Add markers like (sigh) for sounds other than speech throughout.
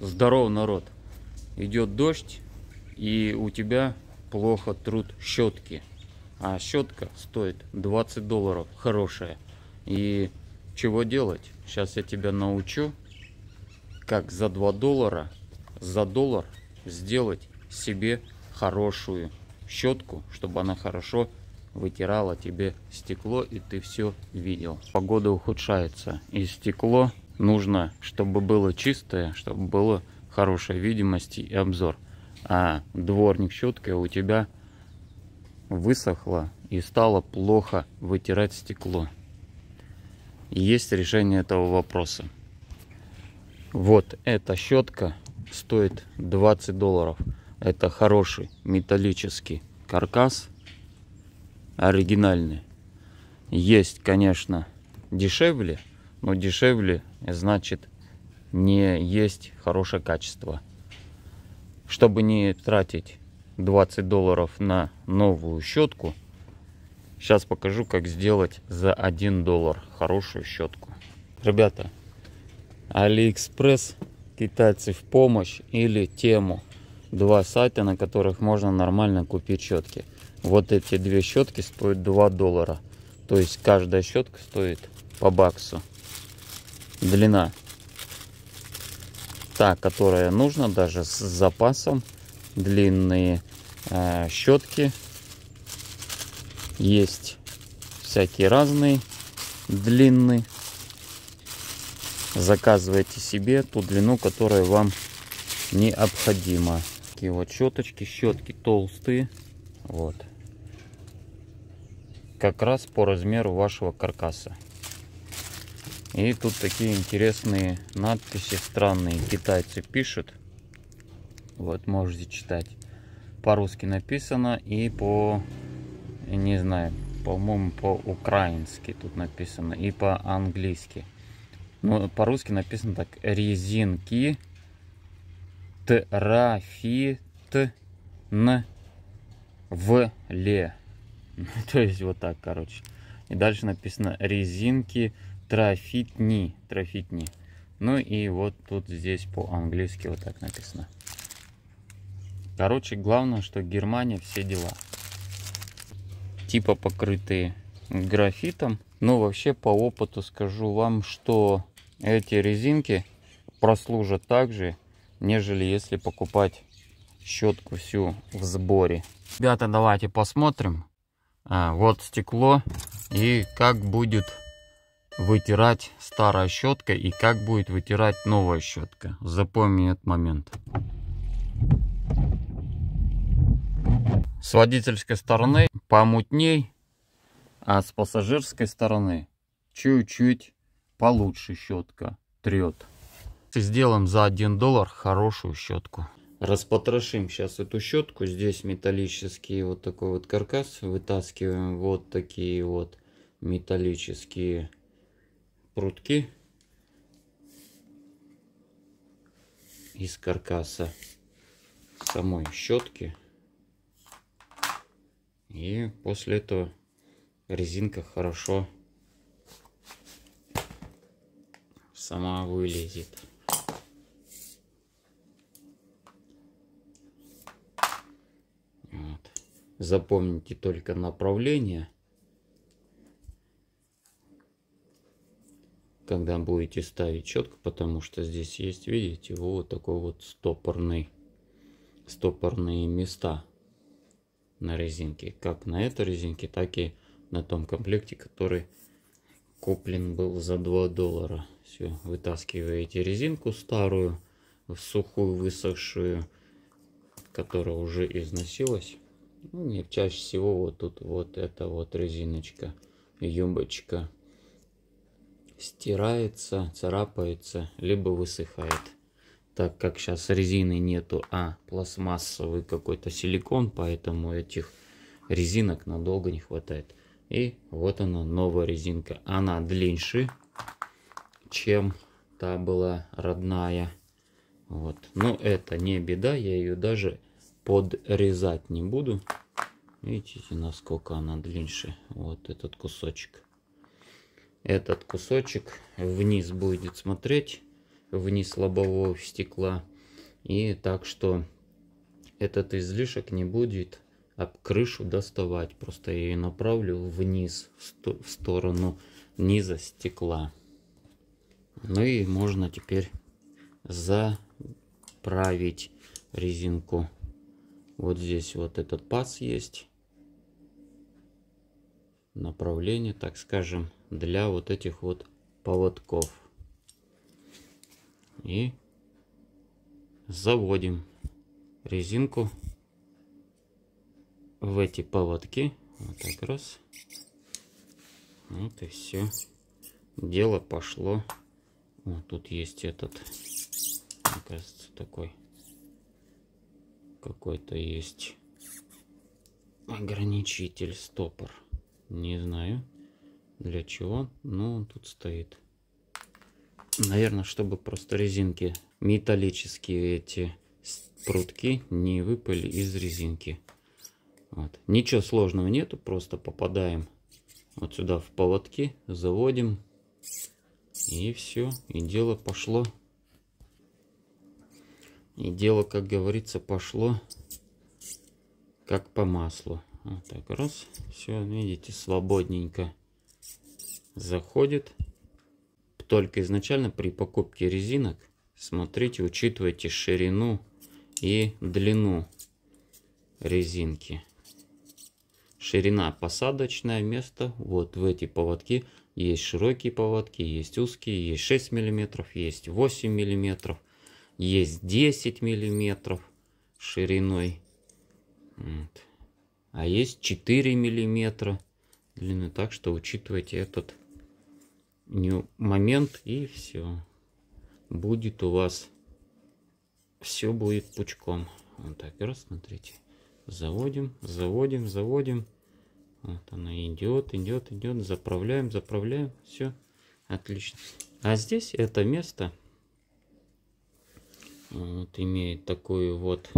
Здоров, народ! Идет дождь, и у тебя плохо труд щетки. А щетка стоит 20 долларов, хорошая. И чего делать? Сейчас я тебя научу, как за 2 доллара, за доллар сделать себе хорошую щетку, чтобы она хорошо вытирала тебе стекло и ты все видел. Погода ухудшается и стекло нужно, чтобы было чистое, чтобы было хорошая видимость и обзор. А дворник щетка у тебя высохло и стало плохо вытирать стекло. Есть решение этого вопроса. Вот эта щетка стоит 20 долларов. Это хороший металлический каркас, оригинальный. Есть, конечно, дешевле, но дешевле значит не есть хорошее качество. Чтобы не тратить 20 долларов на новую щетку, сейчас покажу, как сделать за 1 доллар хорошую щетку. Ребята, Алиэкспресс, китайцы в помощь или тему. Два сайта, на которых можно нормально купить щетки. Вот эти две щетки стоят 2 доллара. То есть каждая щетка стоит по баксу длина та, которая нужна, даже с запасом, длинные э, щетки, есть всякие разные длины. Заказывайте себе ту длину, которая вам необходима. Такие вот щеточки, щетки толстые, вот, как раз по размеру вашего каркаса. И тут такие интересные надписи странные китайцы пишут. Вот, можете читать. По-русски написано и по, не знаю, по-моему, по-украински тут написано и по-английски. Ну, по-русски написано так. Резинки трафитн в ле. (laughs) То есть вот так, короче. И дальше написано резинки Трафитни. Трафитни. Ну и вот тут здесь по-английски вот так написано. Короче, главное, что Германия все дела. Типа покрытые графитом. Но вообще по опыту скажу вам, что эти резинки прослужат так же, нежели если покупать щетку всю в сборе. Ребята, давайте посмотрим. А, вот стекло и как будет вытирать старая щетка и как будет вытирать новая щетка. Запомни этот момент. С водительской стороны помутней, а с пассажирской стороны чуть-чуть получше щетка трет. Сделаем за 1 доллар хорошую щетку. Распотрошим сейчас эту щетку. Здесь металлический вот такой вот каркас. Вытаскиваем вот такие вот металлические прутки из каркаса самой щетки. И после этого резинка хорошо сама вылезет. Вот. Запомните только направление когда будете ставить четко, потому что здесь есть, видите, вот такой вот стопорный, стопорные места на резинке. Как на этой резинке, так и на том комплекте, который куплен был за 2 доллара. Все, вытаскиваете резинку старую, в сухую, высохшую, которая уже износилась. Ну, и чаще всего вот тут вот эта вот резиночка, юмбочка стирается, царапается, либо высыхает. Так как сейчас резины нету, а пластмассовый какой-то силикон, поэтому этих резинок надолго не хватает. И вот она, новая резинка. Она длиннее, чем та была родная. Вот. Но это не беда, я ее даже подрезать не буду. Видите, насколько она длиннее. Вот этот кусочек этот кусочек вниз будет смотреть, вниз лобового стекла. И так что этот излишек не будет об крышу доставать. Просто я ее направлю вниз, в сторону низа стекла. Ну и можно теперь заправить резинку. Вот здесь вот этот паз есть. Направление, так скажем, для вот этих вот поводков. И заводим резинку в эти поводки. Вот так раз. Вот и все. Дело пошло. Вот тут есть этот, мне кажется, такой какой-то есть ограничитель стопор. Не знаю. Для чего? Ну, он тут стоит. Наверное, чтобы просто резинки, металлические эти прутки не выпали из резинки. Вот. Ничего сложного нету, просто попадаем вот сюда в поводки, заводим. И все, и дело пошло. И дело, как говорится, пошло как по маслу. Вот так, раз, все, видите, свободненько заходит. Только изначально при покупке резинок смотрите, учитывайте ширину и длину резинки. Ширина посадочное место. Вот в эти поводки есть широкие поводки, есть узкие, есть 6 мм, есть 8 мм, есть 10 мм шириной. Вот. А есть 4 мм длины. Так что учитывайте этот момент и все. Будет у вас, все будет пучком. Вот так, раз, смотрите. Заводим, заводим, заводим. Вот она идет, идет, идет. Заправляем, заправляем. Все, отлично. А здесь это место вот, имеет такую вот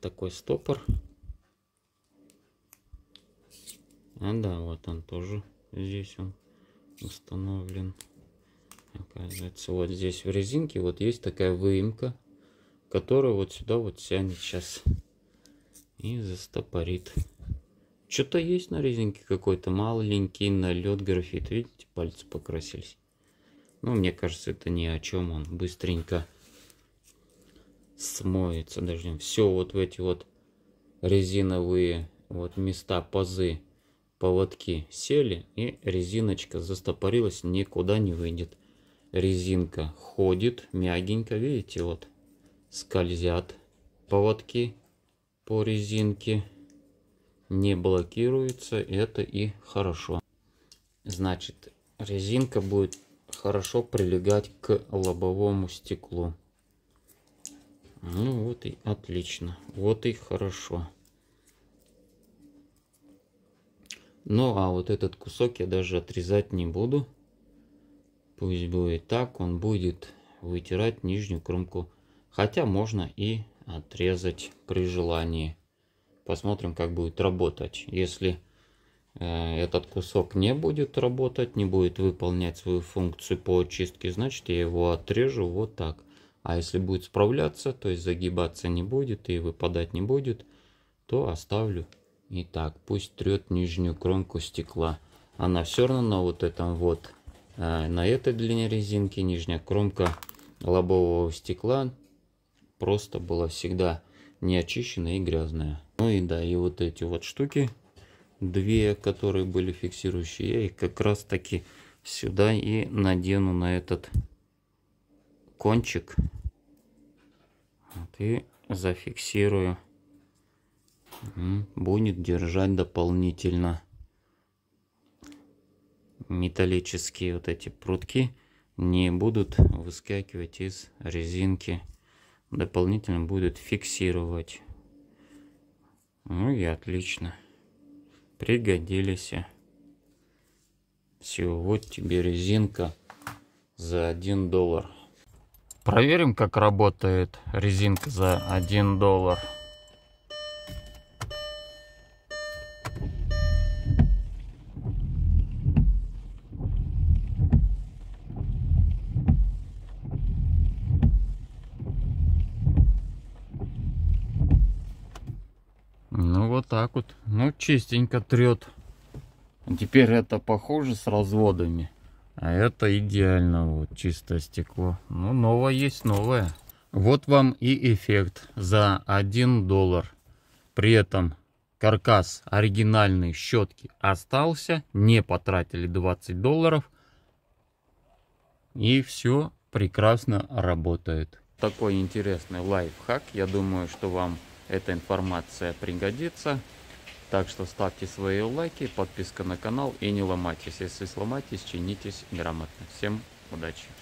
такой стопор. А да, вот он тоже Здесь он установлен. Оказывается, вот здесь в резинке вот есть такая выемка, которая вот сюда вот тянет сейчас и застопорит. Что-то есть на резинке какой-то маленький налет графит. Видите, пальцы покрасились. Ну, мне кажется, это ни о чем. Он быстренько смоется дождем. Все вот в эти вот резиновые вот места, пазы Поводки сели и резиночка застопорилась, никуда не выйдет. Резинка ходит мягенько, видите, вот скользят поводки по резинке, не блокируется, это и хорошо. Значит, резинка будет хорошо прилегать к лобовому стеклу. Ну вот и отлично, вот и хорошо. Ну, а вот этот кусок я даже отрезать не буду. Пусть будет так, он будет вытирать нижнюю кромку. Хотя можно и отрезать при желании. Посмотрим, как будет работать. Если э, этот кусок не будет работать, не будет выполнять свою функцию по очистке, значит я его отрежу вот так. А если будет справляться, то есть загибаться не будет и выпадать не будет, то оставлю Итак, пусть трет нижнюю кромку стекла. Она все равно на вот этом вот, э, на этой длине резинки нижняя кромка лобового стекла просто была всегда не очищенная и грязная. Ну и да, и вот эти вот штуки, две, которые были фиксирующие, я их как раз таки сюда и надену на этот кончик. Вот, и зафиксирую будет держать дополнительно металлические вот эти прутки не будут выскакивать из резинки дополнительно будут фиксировать ну и отлично пригодились все вот тебе резинка за 1 доллар проверим как работает резинка за 1 доллар Ну вот так вот. Ну чистенько трет. Теперь это похоже с разводами. А это идеально вот чистое стекло. Ну новое есть новое. Вот вам и эффект за 1 доллар. При этом каркас оригинальной щетки остался. Не потратили 20 долларов. И все прекрасно работает. Такой интересный лайфхак. Я думаю, что вам эта информация пригодится. Так что ставьте свои лайки, подписка на канал и не ломайтесь. Если сломаетесь, чинитесь грамотно. Всем удачи!